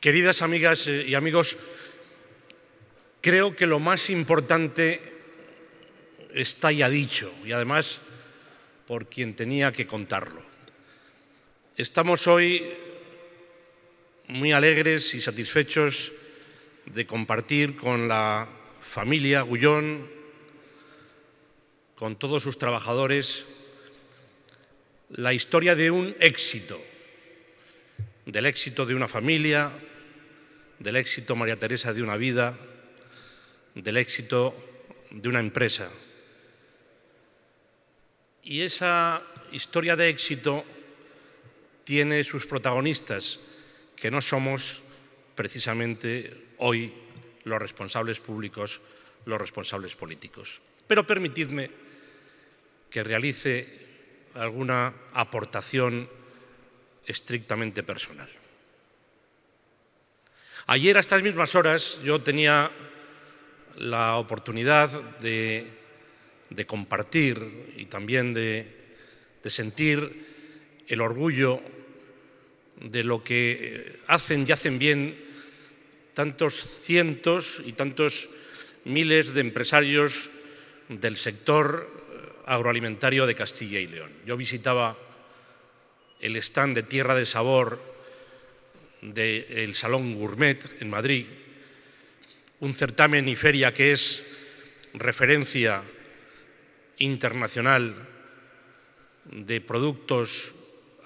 Queridas amigas eh, y amigos, creo que lo más importante está ya dicho y además por quien tenía que contarlo. Estamos hoy muy alegres y satisfechos de compartir con la familia Gullón, con todos sus trabajadores, la historia de un éxito, del éxito de una familia, del éxito, María Teresa, de una vida, del éxito de una empresa. Y esa historia de éxito tiene sus protagonistas, que no somos precisamente hoy los responsables públicos, los responsables políticos. Pero permitidme que realice alguna aportación estrictamente personal. Ayer a estas mismas horas yo tenía la oportunidad de, compartir y también de, de sentir el orgullo de lo que eh, hacen y hacen bien tantos cientos y tantos miles de empresarios del sector eh, agroalimentario de Castilla y León. Yo visitaba el stand de Tierra de Sabor del Salón Gourmet en Madrid, un certamen y feria que es referencia internacional de productos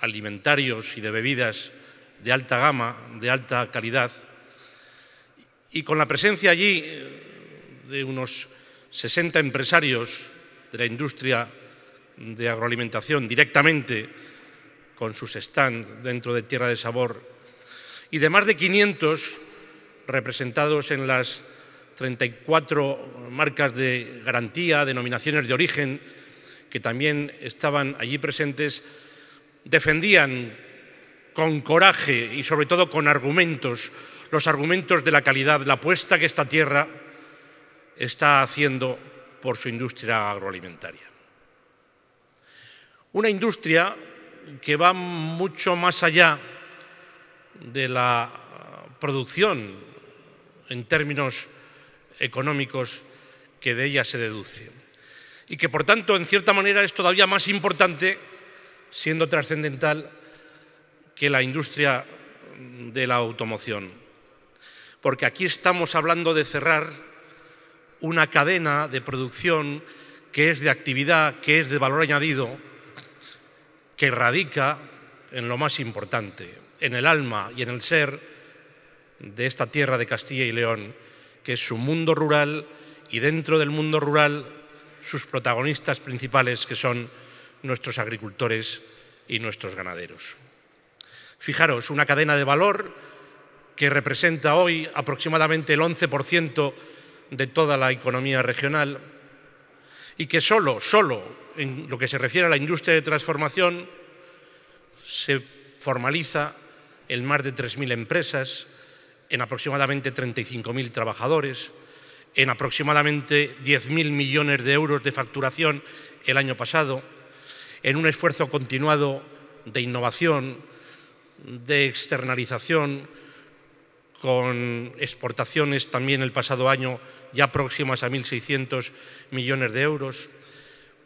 alimentarios y de bebidas de alta gama, de alta calidad, y con la presencia allí de unos 60 empresarios de la industria de agroalimentación directamente con sus stands dentro de Tierra de Sabor, y de más de 500 representados en las 34 marcas de garantía, denominaciones de origen, que también estaban allí presentes, defendían con coraje y sobre todo con argumentos, los argumentos de la calidad, la apuesta que esta tierra está haciendo por su industria agroalimentaria. Una industria que va mucho más allá de la eh, producción en términos económicos que de ella se deduce. Y que, por tanto, en cierta manera es todavía más importante, siendo trascendental, que la industria de la automoción. Porque aquí estamos hablando de cerrar una cadena de producción que es de actividad, que es de valor añadido, que radica en lo más importante, en el alma y en el ser de esta tierra de Castilla y León, que es su mundo rural y dentro del mundo rural sus protagonistas principales, que son nuestros agricultores y nuestros ganaderos. Fijaros, una cadena de valor que representa hoy aproximadamente el 11% de toda la economía regional y que solo, solo en lo que se refiere a la industria de transformación, se formaliza en más de 3.000 empresas, en aproximadamente 35.000 trabajadores, en aproximadamente 10.000 millones de euros de facturación el año pasado, en un esfuerzo continuado de innovación, de externalización, con exportaciones también el pasado año ya próximas a 1.600 millones de euros,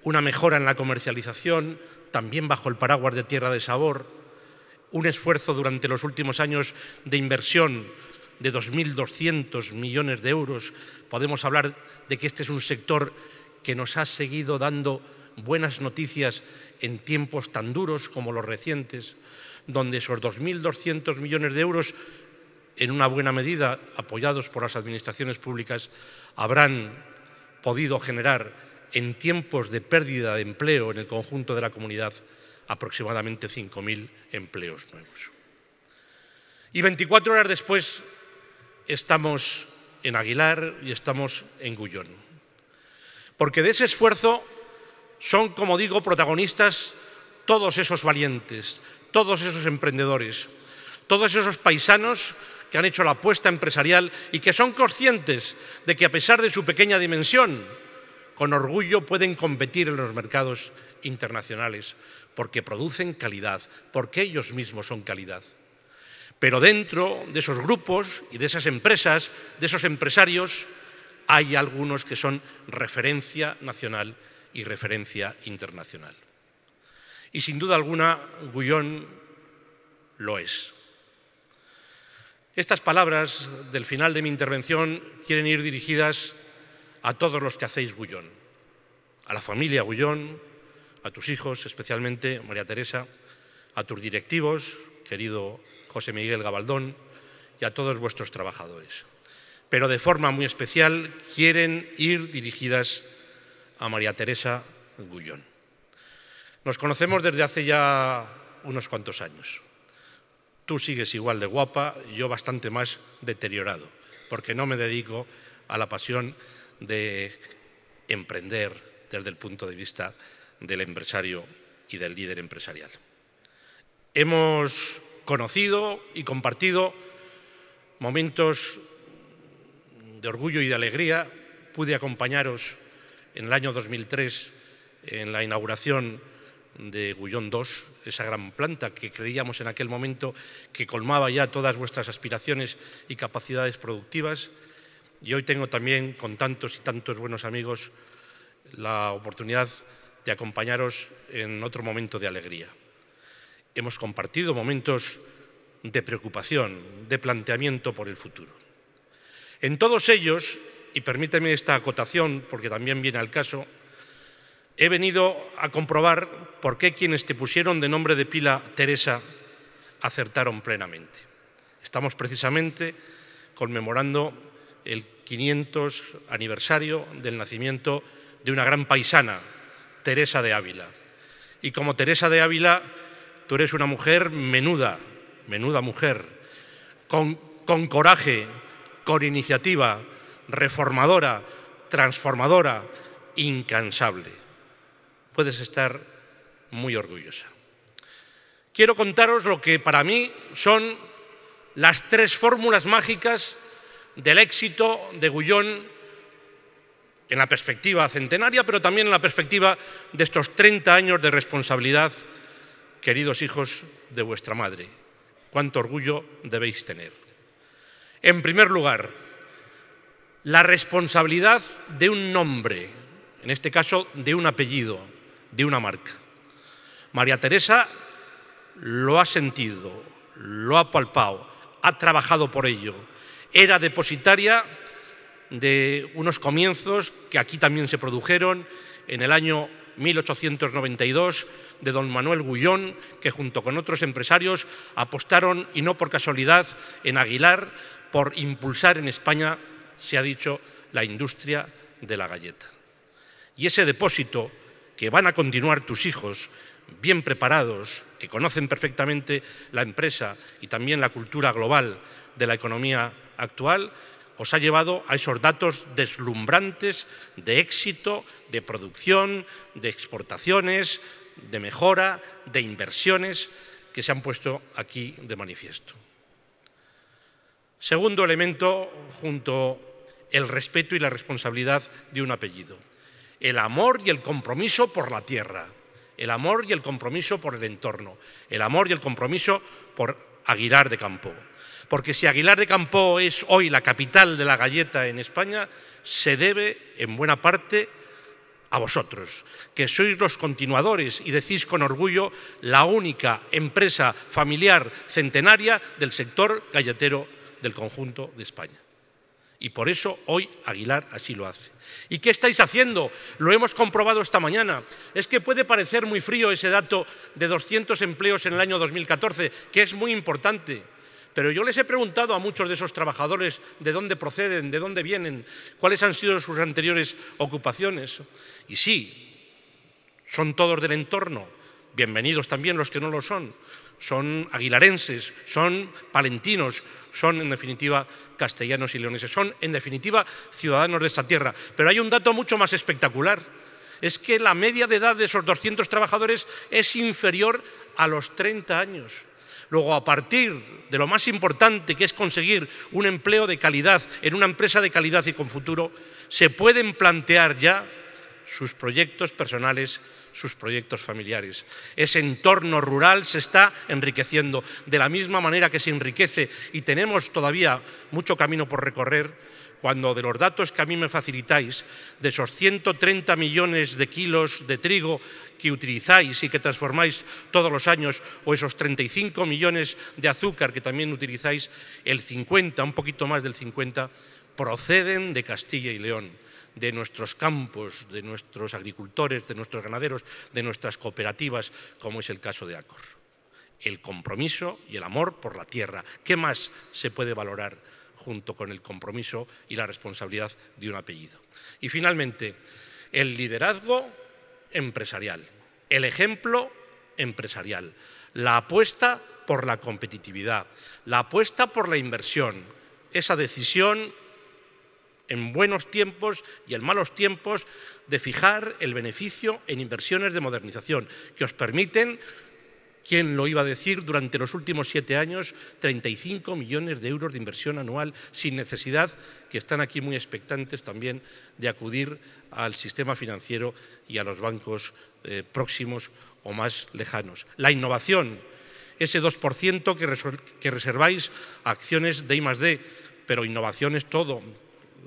una mejora en la comercialización, también bajo el paraguas de Tierra de Sabor, un esfuerzo durante los últimos años de inversión de 2.200 millones de euros. Podemos hablar de que este es un sector que nos ha seguido dando buenas noticias en tiempos tan duros como los recientes, donde esos 2.200 millones de euros, en una buena medida apoyados por las administraciones públicas, habrán podido generar en tiempos de pérdida de empleo en el conjunto de la comunidad aproximadamente 5.000 empleos nuevos. Y 24 horas después estamos en Aguilar y estamos en Gullón. Porque de ese esfuerzo son, como digo, protagonistas todos esos valientes, todos esos emprendedores, todos esos paisanos que han hecho la apuesta empresarial y que son conscientes de que a pesar de su pequeña dimensión, con orgullo pueden competir en los mercados internacionales, porque producen calidad, porque ellos mismos son calidad. Pero dentro de esos grupos y de esas empresas, de esos empresarios, hay algunos que son referencia nacional y referencia internacional. Y sin duda alguna, Guyón lo es. Estas palabras del final de mi intervención quieren ir dirigidas a todos los que hacéis Gullón, a la familia Gullón, a tus hijos, especialmente María Teresa, a tus directivos, querido José Miguel Gabaldón, y a todos vuestros trabajadores. Pero de forma muy especial quieren ir dirigidas a María Teresa Gullón. Nos conocemos desde hace ya unos cuantos años. Tú sigues igual de guapa, yo bastante más deteriorado, porque no me dedico a la pasión de emprender desde el punto de vista del empresario y del líder empresarial. Hemos conocido y compartido momentos de orgullo y de alegría. Pude acompañaros en el año 2003 en la inauguración de Gullón II, esa gran planta que creíamos en aquel momento que colmaba ya todas vuestras aspiraciones y capacidades productivas. Y hoy tengo también, con tantos y tantos buenos amigos, la oportunidad de acompañaros en otro momento de alegría. Hemos compartido momentos de preocupación, de planteamiento por el futuro. En todos ellos, y permíteme esta acotación porque también viene al caso, he venido a comprobar por qué quienes te pusieron de nombre de pila Teresa acertaron plenamente. Estamos precisamente conmemorando el 500 aniversario del nacimiento de una gran paisana, Teresa de Ávila. Y como Teresa de Ávila, tú eres una mujer menuda, menuda mujer, con, con coraje, con iniciativa, reformadora, transformadora, incansable. Puedes estar muy orgullosa. Quiero contaros lo que para mí son las tres fórmulas mágicas del éxito de Gullón en la perspectiva centenaria, pero también en la perspectiva de estos 30 años de responsabilidad, queridos hijos de vuestra madre. Cuánto orgullo debéis tener. En primer lugar, la responsabilidad de un nombre, en este caso de un apellido, de una marca. María Teresa lo ha sentido, lo ha palpado, ha trabajado por ello era depositaria de unos comienzos que aquí también se produjeron en el año 1892 de don Manuel Gullón, que junto con otros empresarios apostaron, y no por casualidad, en Aguilar por impulsar en España, se ha dicho, la industria de la galleta. Y ese depósito que van a continuar tus hijos bien preparados, que conocen perfectamente la empresa y también la cultura global de la economía actual, os ha llevado a esos datos deslumbrantes de éxito, de producción, de exportaciones, de mejora, de inversiones que se han puesto aquí de manifiesto. Segundo elemento, junto el respeto y la responsabilidad de un apellido. El amor y el compromiso por la tierra el amor y el compromiso por el entorno, el amor y el compromiso por Aguilar de Campo. Porque si Aguilar de Campo es hoy la capital de la galleta en España, se debe en buena parte a vosotros, que sois los continuadores y decís con orgullo la única empresa familiar centenaria del sector galletero del conjunto de España. Y por eso hoy Aguilar así lo hace. ¿Y qué estáis haciendo? Lo hemos comprobado esta mañana. Es que puede parecer muy frío ese dato de 200 empleos en el año 2014, que es muy importante. Pero yo les he preguntado a muchos de esos trabajadores de dónde proceden, de dónde vienen, cuáles han sido sus anteriores ocupaciones. Y sí, son todos del entorno, bienvenidos también los que no lo son son aguilarenses, son palentinos, son en definitiva castellanos y leoneses, son en definitiva ciudadanos de esta tierra. Pero hay un dato mucho más espectacular, es que la media de edad de esos 200 trabajadores es inferior a los 30 años. Luego, a partir de lo más importante que es conseguir un empleo de calidad en una empresa de calidad y con futuro, se pueden plantear ya sus proyectos personales, sus proyectos familiares. Ese entorno rural se está enriqueciendo. De la misma manera que se enriquece y tenemos todavía mucho camino por recorrer, cuando de los datos que a mí me facilitáis, de esos 130 millones de kilos de trigo que utilizáis y que transformáis todos los años, o esos 35 millones de azúcar que también utilizáis, el 50, un poquito más del 50, proceden de Castilla y León de nuestros campos, de nuestros agricultores, de nuestros ganaderos, de nuestras cooperativas, como es el caso de Acor. El compromiso y el amor por la tierra. ¿Qué más se puede valorar junto con el compromiso y la responsabilidad de un apellido? Y finalmente, el liderazgo empresarial, el ejemplo empresarial, la apuesta por la competitividad, la apuesta por la inversión, esa decisión en buenos tiempos y en malos tiempos de fijar el beneficio en inversiones de modernización que os permiten, quien lo iba a decir? Durante los últimos siete años, 35 millones de euros de inversión anual sin necesidad, que están aquí muy expectantes también de acudir al sistema financiero y a los bancos eh, próximos o más lejanos. La innovación, ese 2% que, reserváis a acciones de I+.D., pero innovación es todo,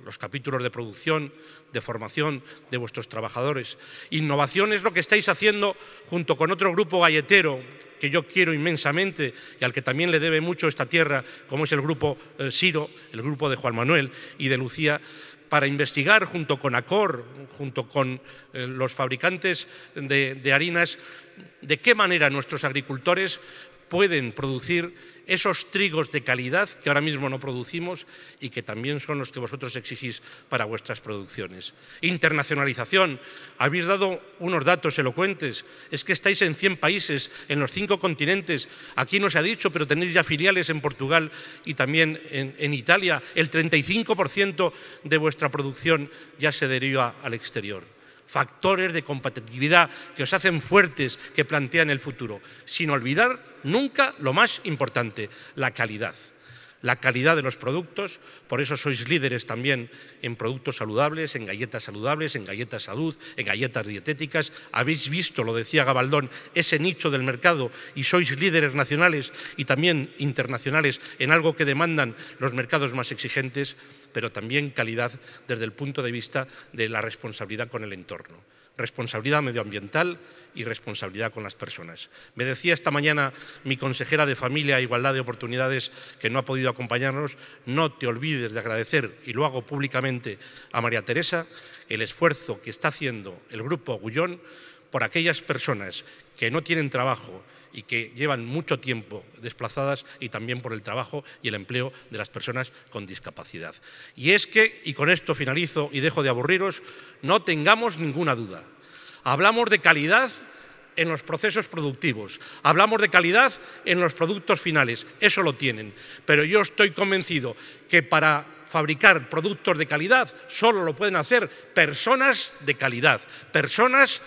los capítulos de producción, de formación de vuestros trabajadores. Innovación es lo que estáis haciendo junto con otro grupo galletero que yo quiero inmensamente y al que también le debe mucho esta tierra, como es el grupo eh, Siro, el grupo de Juan Manuel y de Lucía, para investigar junto con Acor, junto con eh, los fabricantes de harinas, de qué manera nuestros agricultores pueden producir esos trigos de calidad que ahora mismo no producimos y que también son los que vosotros exigís para vuestras producciones. Internacionalización. Habéis dado unos datos elocuentes. Es que estáis en 100 países, en los cinco continentes. Aquí no se ha dicho, pero tenéis ya filiales en Portugal y también en, en Italia. El 35% de vuestra producción ya se deriva al exterior factores de competitividad que os hacen fuertes, que plantean el futuro, sin olvidar nunca lo más importante, la calidad la calidad de los productos, por eso sois líderes también en productos saludables, en galletas saludables, en galletas salud, en galletas dietéticas. Habéis visto, lo decía Gabaldón, ese nicho del mercado y sois líderes nacionales y también internacionales en algo que demandan los mercados más exigentes, pero también calidad desde el punto de vista de la responsabilidad con el entorno responsabilidad medioambiental y responsabilidad con las personas. Me decía esta mañana mi consejera de Familia e Igualdad de Oportunidades, que no ha podido acompañarnos, no te olvides de agradecer, y lo hago públicamente, a María Teresa el esfuerzo que está haciendo el Grupo Agullón por aquellas personas que no tienen trabajo y que llevan mucho tiempo desplazadas y también por el trabajo y el empleo de las personas con discapacidad. Y es que, y con esto finalizo y dejo de aburriros, no tengamos ninguna duda. Hablamos de calidad en los procesos productivos, hablamos de calidad en los productos finales, eso lo tienen. Pero yo estoy convencido que para fabricar productos de calidad solo lo pueden hacer personas de calidad, personas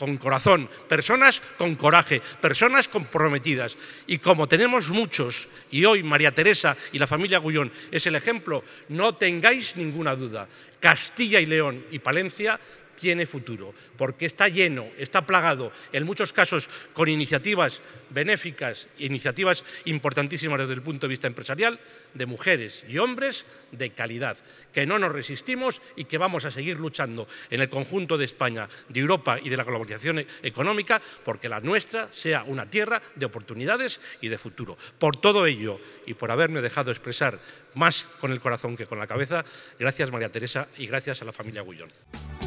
con corazón, personas con coraje, personas comprometidas. Y como tenemos muchos, y hoy María Teresa y la familia Gullón es el ejemplo, no tengáis ninguna duda, Castilla y León y Palencia tiene futuro, porque está lleno, está plagado, en muchos casos con iniciativas benéficas, iniciativas importantísimas desde el punto de vista empresarial, de mujeres y hombres de calidad, que no nos resistimos y que vamos a seguir luchando en el conjunto de España, de Europa y de la globalización económica, porque la nuestra sea una tierra de oportunidades y de futuro. Por todo ello y por haberme dejado expresar más con el corazón que con la cabeza, gracias María Teresa y gracias a la familia Gullón.